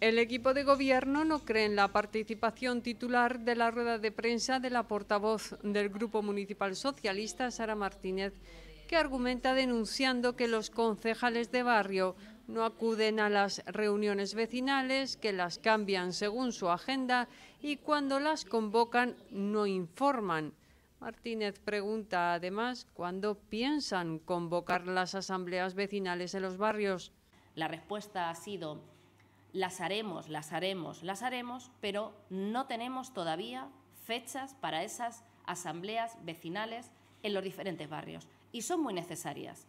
El equipo de gobierno no cree en la participación titular de la rueda de prensa de la portavoz del Grupo Municipal Socialista, Sara Martínez, que argumenta denunciando que los concejales de barrio no acuden a las reuniones vecinales, que las cambian según su agenda y cuando las convocan no informan. Martínez pregunta además cuándo piensan convocar las asambleas vecinales en los barrios. La respuesta ha sido las haremos, las haremos, las haremos, pero no tenemos todavía fechas para esas asambleas vecinales en los diferentes barrios y son muy necesarias.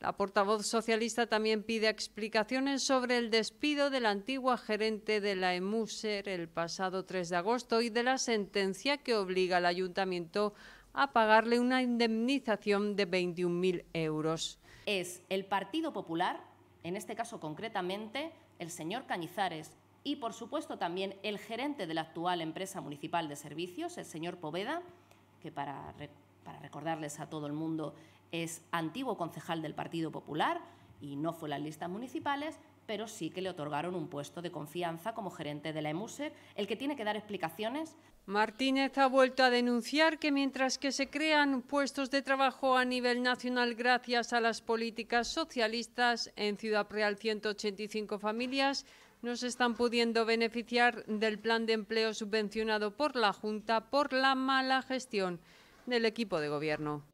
La portavoz socialista también pide explicaciones sobre el despido de la antigua gerente de la EMUSER el pasado 3 de agosto y de la sentencia que obliga al ayuntamiento a pagarle una indemnización de 21.000 euros. Es el Partido Popular en este caso concretamente el señor Cañizares y, por supuesto, también el gerente de la actual empresa municipal de servicios, el señor Poveda, que para, recordarles a todo el mundo es antiguo concejal del Partido Popular, y no fue las listas municipales, pero sí que le otorgaron un puesto de confianza como gerente de la EMUSER, el que tiene que dar explicaciones. Martínez ha vuelto a denunciar que mientras que se crean puestos de trabajo a nivel nacional gracias a las políticas socialistas, en Ciudad Real 185 familias no se están pudiendo beneficiar del plan de empleo subvencionado por la Junta por la mala gestión del equipo de gobierno.